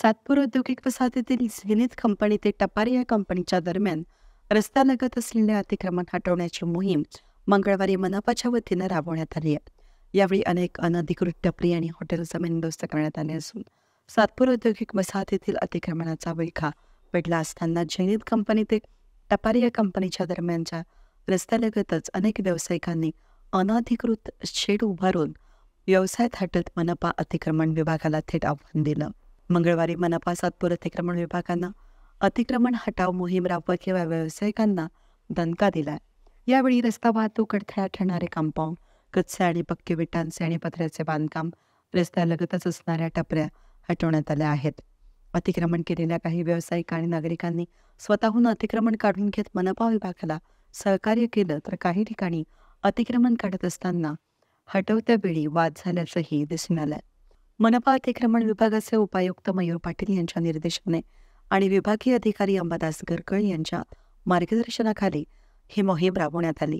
सातपूर औद्योगिक वसाहतीतील झेनित कंपनी ते टपारी या कंपनीच्या दरम्यान रस्त्यालगत असलेले अतिक्रमण हटवण्याची मोहीम मंगळवारी मनापाच्या वतीनं राबवण्यात आली आहे यावेळी अनेक अनधिकृत टपरी आणि हॉटेल जमीनदोस्त करण्यात आले असून सातपूर औद्योगिक वसाहतीतील अतिक्रमणाचा विळखा पडला असताना झेनित कंपनी ते टपारी या कंपनीच्या दरम्यानच्या रस्त्यालगतच अनेक व्यावसायिकांनी अनधिकृत शेड उभारून व्यवसायात हटत मनपा अतिक्रमण विभागाला थेट आव्हान दिलं मंगळवारी मनपा सातपूर अतिक्रमण विभागांना अतिक्रमण हटाव मोहीम राबवत किंवा व्यावसायिकांना दणका दिलाय यावेळी रस्ता वाहतूक अडथळा ठरणारे कंपाऊंड कच्चे आणि पक्के विटांचे आणि पत्र्याचे बांधकाम रस्त्यालगतच असणाऱ्या टपऱ्या हटवण्यात आल्या आहेत अतिक्रमण केलेल्या काही व्यावसायिक आणि नागरिकांनी स्वतःहून अतिक्रमण काढून घेत मनपा विभागाला सहकार्य केलं तर काही ठिकाणी अतिक्रमण काढत असताना हटवत्या वेळी वाद झाल्याचंही दिसून आलं मनपा अतिक्रमण विभागाचे उपायुक्त मयूर पाटील यांच्या निर्देशाने आणि विभागीय अधिकारी अंबादास गरकळ यांच्या मार्गदर्शनाखाली ही मोहीम राबवण्यात आली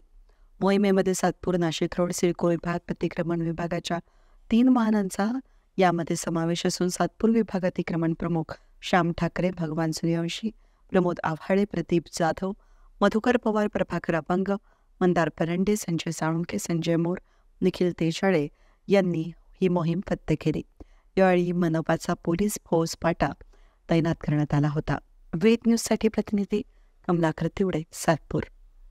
मोहिमेमध्ये सातपूर नाशिक रोड सिडको विभाग अतिक्रमण विभागाच्या तीन वाहनांचा यामध्ये समावेश असून सातपूर विभाग अतिक्रमण प्रमुख श्याम ठाकरे भगवान सूर्यवंशी प्रमोद आव्हाडे प्रदीप जाधव मधुकर पवार प्रभाकर अपंग मंदार परंडे संजय साळुंके संजय मोर निखिल तेजाळे यांनी ही मोहीम फत्ते केली यावेळी मनपाचा पोलीस फौज पाटा तैनात करण्यात आला होता वेद न्यूजसाठी प्रतिनिधी कमलाकर तिवडे सातपूर